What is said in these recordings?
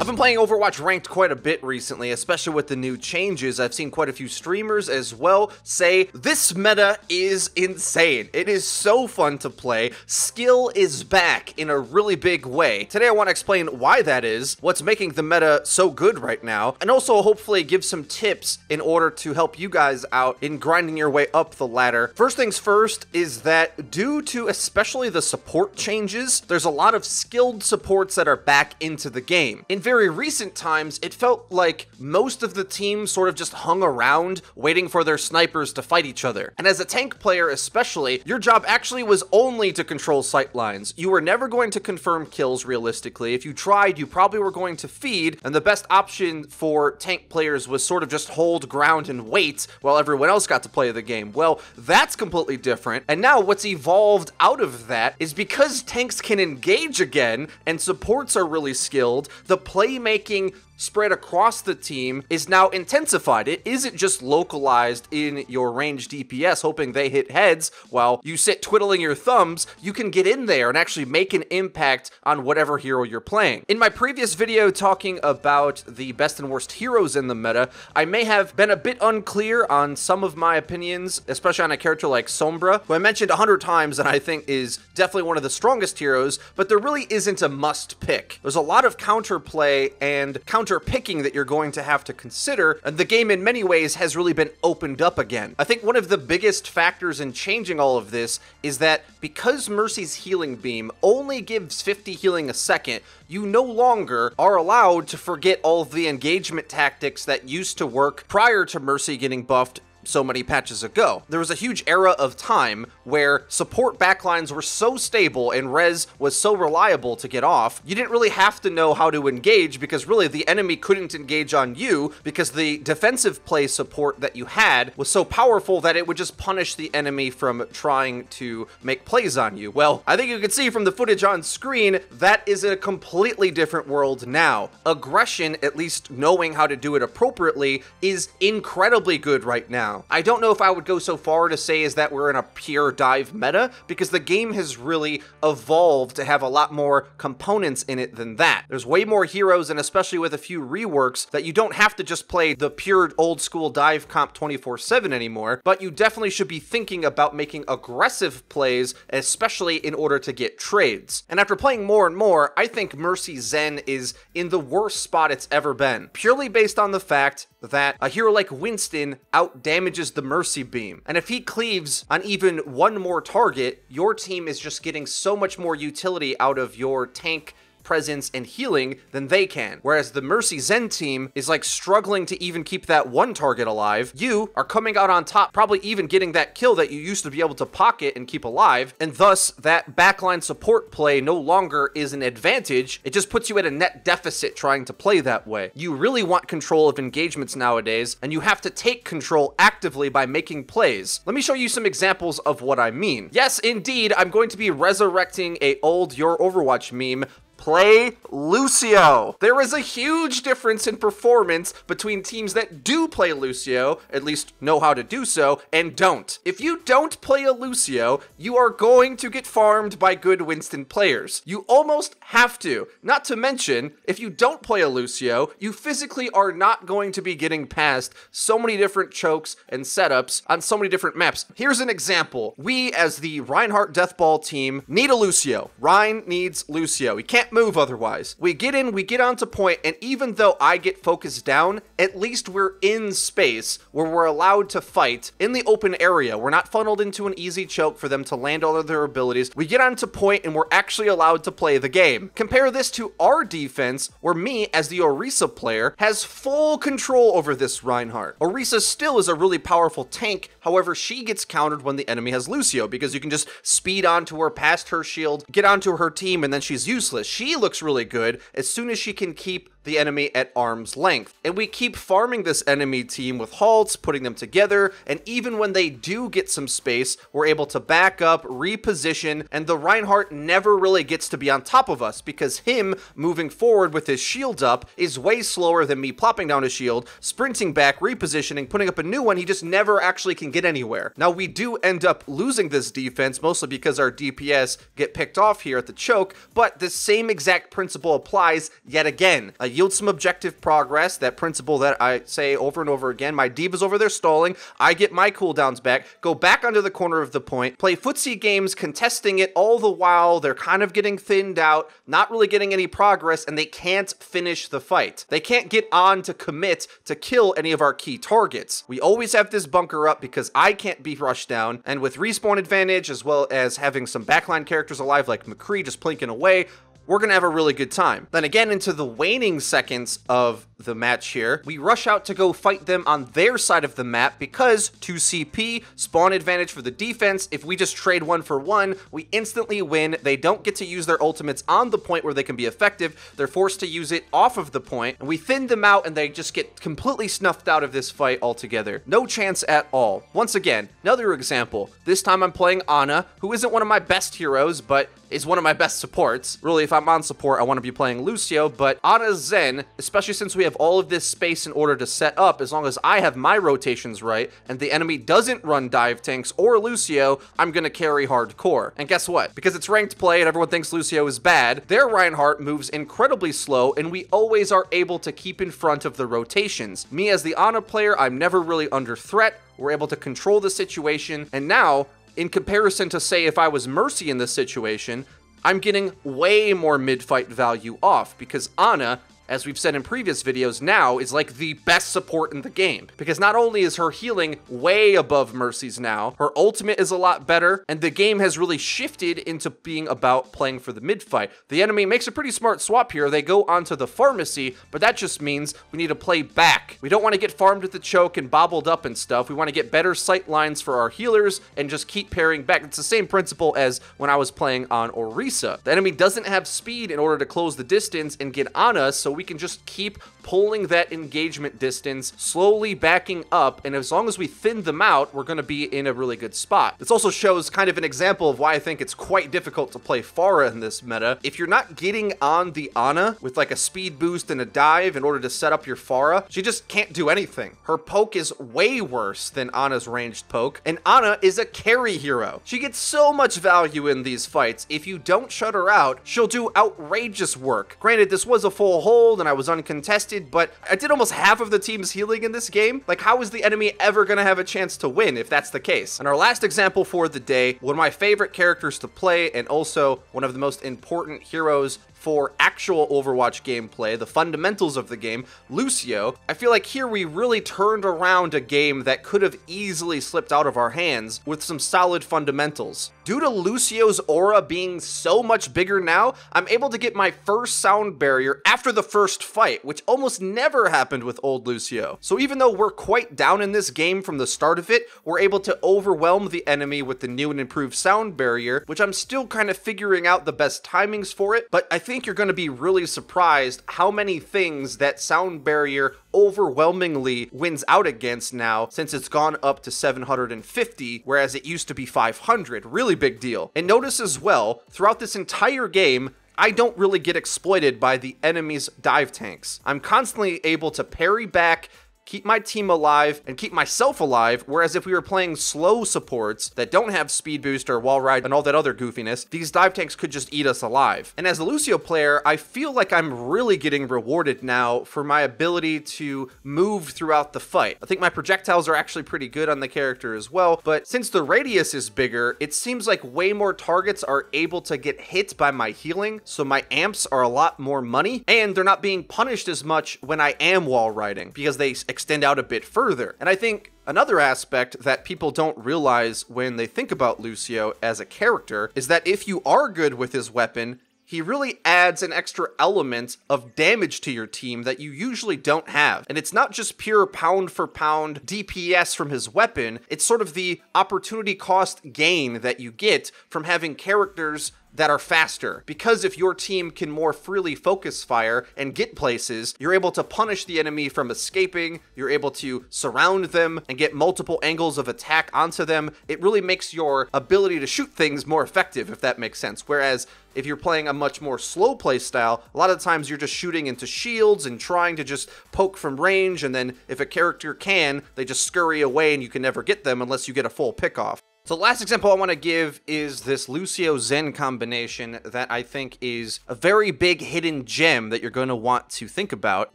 I've been playing Overwatch Ranked quite a bit recently, especially with the new changes. I've seen quite a few streamers as well say, this meta is insane. It is so fun to play. Skill is back in a really big way. Today I want to explain why that is, what's making the meta so good right now, and also hopefully give some tips in order to help you guys out in grinding your way up the ladder. First things first is that due to especially the support changes, there's a lot of skilled supports that are back into the game. In very recent times, it felt like most of the team sort of just hung around waiting for their snipers to fight each other. And as a tank player especially, your job actually was only to control sightlines. You were never going to confirm kills realistically. If you tried, you probably were going to feed, and the best option for tank players was sort of just hold ground and wait while everyone else got to play the game. Well, that's completely different, and now what's evolved out of that is because tanks can engage again and supports are really skilled, the playmaking spread across the team is now intensified. It isn't just localized in your range DPS, hoping they hit heads while you sit twiddling your thumbs. You can get in there and actually make an impact on whatever hero you're playing. In my previous video talking about the best and worst heroes in the meta, I may have been a bit unclear on some of my opinions, especially on a character like Sombra, who I mentioned a hundred times and I think is definitely one of the strongest heroes, but there really isn't a must pick. There's a lot of counterplay and counter larger picking that you're going to have to consider, the game in many ways has really been opened up again. I think one of the biggest factors in changing all of this is that because Mercy's healing beam only gives 50 healing a second, you no longer are allowed to forget all of the engagement tactics that used to work prior to Mercy getting buffed so many patches ago. There was a huge era of time where support backlines were so stable and res was so reliable to get off, you didn't really have to know how to engage because really the enemy couldn't engage on you because the defensive play support that you had was so powerful that it would just punish the enemy from trying to make plays on you. Well, I think you can see from the footage on screen, that is a completely different world now. Aggression, at least knowing how to do it appropriately, is incredibly good right now now. I don't know if I would go so far to say is that we're in a pure dive meta, because the game has really evolved to have a lot more components in it than that. There's way more heroes, and especially with a few reworks, that you don't have to just play the pure old school dive comp 24-7 anymore, but you definitely should be thinking about making aggressive plays, especially in order to get trades. And after playing more and more, I think Mercy Zen is in the worst spot it's ever been, purely based on the fact that a hero like Winston outdamaged damages the mercy beam. And if he cleaves on even one more target, your team is just getting so much more utility out of your tank presence, and healing than they can. Whereas the Mercy Zen team is like struggling to even keep that one target alive. You are coming out on top, probably even getting that kill that you used to be able to pocket and keep alive, and thus that backline support play no longer is an advantage. It just puts you at a net deficit trying to play that way. You really want control of engagements nowadays, and you have to take control actively by making plays. Let me show you some examples of what I mean. Yes, indeed, I'm going to be resurrecting a old Your Overwatch meme, play Lucio. There is a huge difference in performance between teams that do play Lucio, at least know how to do so, and don't. If you don't play a Lucio, you are going to get farmed by good Winston players. You almost have to. Not to mention, if you don't play a Lucio, you physically are not going to be getting past so many different chokes and setups on so many different maps. Here's an example. We, as the Reinhardt Deathball team, need a Lucio. Ryan needs Lucio. He can't can't move otherwise. We get in, we get onto point, and even though I get focused down, at least we're in space where we're allowed to fight in the open area. We're not funneled into an easy choke for them to land all of their abilities. We get onto point and we're actually allowed to play the game. Compare this to our defense, where me, as the Orisa player, has full control over this Reinhardt. Orisa still is a really powerful tank, however, she gets countered when the enemy has Lucio, because you can just speed onto her, past her shield, get onto her team, and then she's useless. She she looks really good as soon as she can keep the enemy at arm's length. And we keep farming this enemy team with halts, putting them together, and even when they do get some space, we're able to back up, reposition, and the Reinhardt never really gets to be on top of us because him moving forward with his shield up is way slower than me plopping down his shield, sprinting back, repositioning, putting up a new one, he just never actually can get anywhere. Now we do end up losing this defense, mostly because our DPS get picked off here at the choke, but the same exact principle applies yet again. A yield some objective progress. That principle that I say over and over again. My diva's over there stalling. I get my cooldowns back. Go back under the corner of the point. Play footsie games, contesting it all the while. They're kind of getting thinned out, not really getting any progress, and they can't finish the fight. They can't get on to commit to kill any of our key targets. We always have this bunker up because I can't be rushed down. And with respawn advantage, as well as having some backline characters alive like McCree just plinking away, we're going to have a really good time. Then again, into the waning seconds of the match here, we rush out to go fight them on their side of the map because 2CP, spawn advantage for the defense. If we just trade one for one, we instantly win. They don't get to use their ultimates on the point where they can be effective. They're forced to use it off of the point, and we thin them out and they just get completely snuffed out of this fight altogether. No chance at all. Once again, another example. This time I'm playing Ana, who isn't one of my best heroes, but is one of my best supports. Really, if I I'm on support, I want to be playing Lucio, but on a Zen, especially since we have all of this space in order to set up, as long as I have my rotations right and the enemy doesn't run dive tanks or Lucio, I'm going to carry hardcore. And guess what? Because it's ranked play and everyone thinks Lucio is bad, their Reinhardt moves incredibly slow and we always are able to keep in front of the rotations. Me as the Ana player, I'm never really under threat. We're able to control the situation. And now in comparison to, say, if I was Mercy in this situation, I'm getting way more mid-fight value off because Ana as we've said in previous videos now, is like the best support in the game. Because not only is her healing way above Mercy's now, her ultimate is a lot better, and the game has really shifted into being about playing for the mid fight. The enemy makes a pretty smart swap here. They go onto the pharmacy, but that just means we need to play back. We don't want to get farmed at the choke and bobbled up and stuff. We want to get better sight lines for our healers and just keep pairing back. It's the same principle as when I was playing on Orisa. The enemy doesn't have speed in order to close the distance and get on us, so we we can just keep pulling that engagement distance, slowly backing up, and as long as we thin them out, we're gonna be in a really good spot. This also shows kind of an example of why I think it's quite difficult to play Farah in this meta. If you're not getting on the Ana with like a speed boost and a dive in order to set up your Farah, she just can't do anything. Her poke is way worse than Ana's ranged poke, and Ana is a carry hero. She gets so much value in these fights. If you don't shut her out, she'll do outrageous work. Granted, this was a full hole, and I was uncontested, but I did almost half of the team's healing in this game. Like, how is the enemy ever gonna have a chance to win if that's the case? And our last example for the day, one of my favorite characters to play and also one of the most important heroes for actual Overwatch gameplay, the fundamentals of the game, Lucio, I feel like here we really turned around a game that could have easily slipped out of our hands with some solid fundamentals. Due to Lucio's aura being so much bigger now, I'm able to get my first sound barrier after the first fight, which almost never happened with old Lucio. So even though we're quite down in this game from the start of it, we're able to overwhelm the enemy with the new and improved sound barrier, which I'm still kind of figuring out the best timings for it, but I think you're going to be really surprised how many things that sound barrier overwhelmingly wins out against now since it's gone up to 750, whereas it used to be 500. Really big deal. And notice as well, throughout this entire game, I don't really get exploited by the enemy's dive tanks. I'm constantly able to parry back, keep my team alive, and keep myself alive, whereas if we were playing slow supports that don't have speed boost or wall ride and all that other goofiness, these dive tanks could just eat us alive. And as a Lucio player, I feel like I'm really getting rewarded now for my ability to move throughout the fight. I think my projectiles are actually pretty good on the character as well, but since the radius is bigger, it seems like way more targets are able to get hit by my healing, so my amps are a lot more money, and they're not being punished as much when I am wall riding, because they extend out a bit further. And I think Another aspect that people don't realize when they think about Lucio as a character is that if you are good with his weapon, he really adds an extra element of damage to your team that you usually don't have. And it's not just pure pound for pound DPS from his weapon, it's sort of the opportunity cost gain that you get from having characters that are faster. Because if your team can more freely focus fire and get places, you're able to punish the enemy from escaping, you're able to surround them and get multiple angles of attack onto them. It really makes your ability to shoot things more effective, if that makes sense. Whereas if you're playing a much more slow play style, a lot of times you're just shooting into shields and trying to just poke from range, and then if a character can, they just scurry away and you can never get them unless you get a full pick off. So the last example I want to give is this Lucio Zen combination that I think is a very big hidden gem that you're going to want to think about.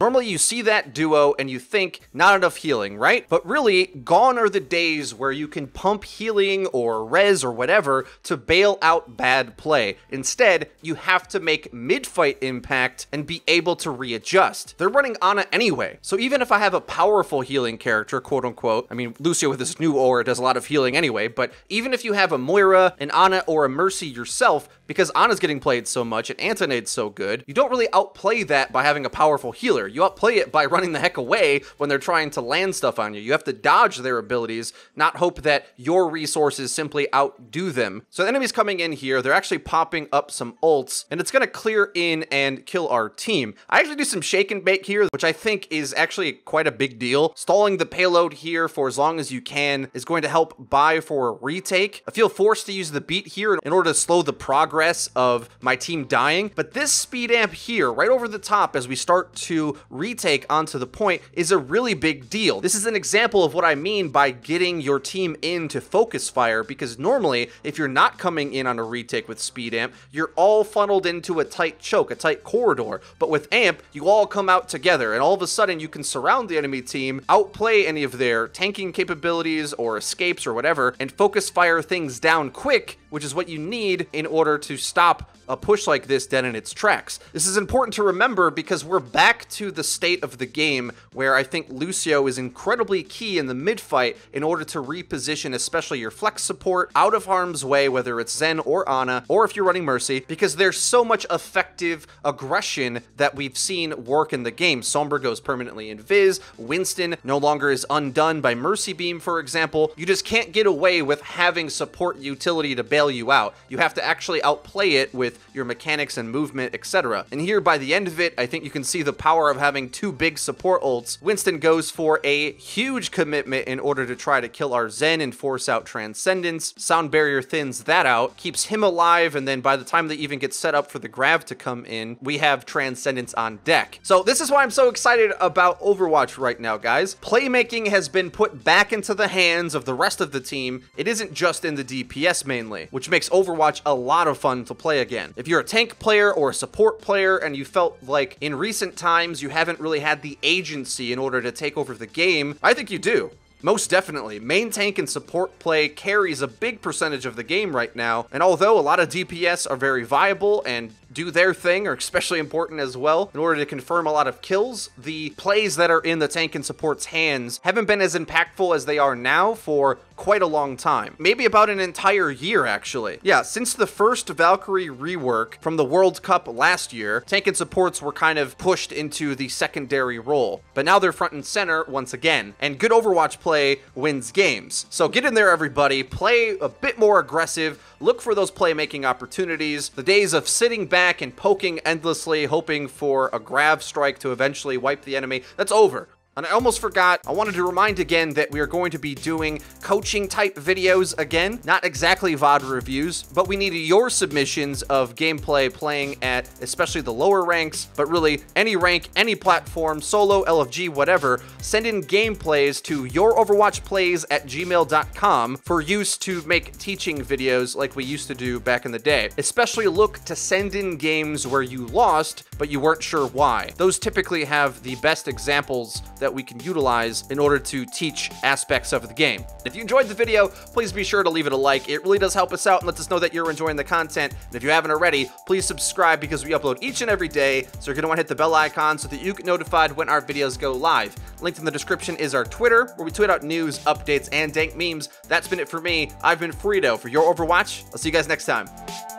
Normally you see that duo and you think not enough healing, right? But really, gone are the days where you can pump healing or res or whatever to bail out bad play. Instead, you have to make mid-fight impact and be able to readjust. They're running Ana anyway, so even if I have a powerful healing character, quote unquote, I mean, Lucio with his new aura does a lot of healing anyway, but even if you have a Moira, an Ana, or a Mercy yourself, because Ana's getting played so much and Antonade's so good, you don't really outplay that by having a powerful healer. You outplay it by running the heck away when they're trying to land stuff on you. You have to dodge their abilities, not hope that your resources simply outdo them. So the enemy's coming in here, they're actually popping up some ults, and it's gonna clear in and kill our team. I actually do some shake and bake here, which I think is actually quite a big deal. Stalling the payload here for as long as you can is going to help buy for a reason retake. I feel forced to use the beat here in order to slow the progress of my team dying. But this speed amp here, right over the top as we start to retake onto the point, is a really big deal. This is an example of what I mean by getting your team into focus fire, because normally, if you're not coming in on a retake with speed amp, you're all funneled into a tight choke, a tight corridor. But with amp, you all come out together, and all of a sudden, you can surround the enemy team, outplay any of their tanking capabilities or escapes or whatever, and focus focus fire things down quick which is what you need in order to stop a push like this dead in its tracks. This is important to remember because we're back to the state of the game where I think Lucio is incredibly key in the mid fight in order to reposition especially your flex support out of harm's way, whether it's Zen or Ana, or if you're running Mercy, because there's so much effective aggression that we've seen work in the game. Sombra goes permanently in Viz, Winston no longer is undone by Mercy Beam, for example. You just can't get away with having support utility to bail bail you out. You have to actually outplay it with your mechanics and movement, etc. And here, by the end of it, I think you can see the power of having two big support ults. Winston goes for a huge commitment in order to try to kill our Zen and force out Transcendence. Sound Barrier thins that out, keeps him alive, and then by the time they even get set up for the Grav to come in, we have Transcendence on deck. So this is why I'm so excited about Overwatch right now, guys. Playmaking has been put back into the hands of the rest of the team. It isn't just in the DPS mainly which makes Overwatch a lot of fun to play again. If you're a tank player or a support player and you felt like in recent times you haven't really had the agency in order to take over the game, I think you do. Most definitely, main tank and support play carries a big percentage of the game right now, and although a lot of DPS are very viable and do their thing are especially important as well. In order to confirm a lot of kills, the plays that are in the tank and support's hands haven't been as impactful as they are now for quite a long time. Maybe about an entire year, actually. Yeah, since the first Valkyrie rework from the World Cup last year, tank and supports were kind of pushed into the secondary role. But now they're front and center once again, and good Overwatch play wins games. So get in there, everybody. Play a bit more aggressive. Look for those playmaking opportunities. The days of sitting back back and poking endlessly, hoping for a grav strike to eventually wipe the enemy. That's over. And I almost forgot, I wanted to remind again that we are going to be doing coaching type videos again, not exactly VOD reviews, but we need your submissions of gameplay playing at especially the lower ranks, but really any rank, any platform, solo, LFG, whatever. Send in gameplays to youroverwatchplays at gmail.com for use to make teaching videos like we used to do back in the day. Especially look to send in games where you lost, but you weren't sure why. Those typically have the best examples that that we can utilize in order to teach aspects of the game. If you enjoyed the video, please be sure to leave it a like. It really does help us out and lets us know that you're enjoying the content. And if you haven't already, please subscribe because we upload each and every day. So you're going to want to hit the bell icon so that you get notified when our videos go live. Linked in the description is our Twitter, where we tweet out news, updates, and dank memes. That's been it for me. I've been Frito for your Overwatch. I'll see you guys next time.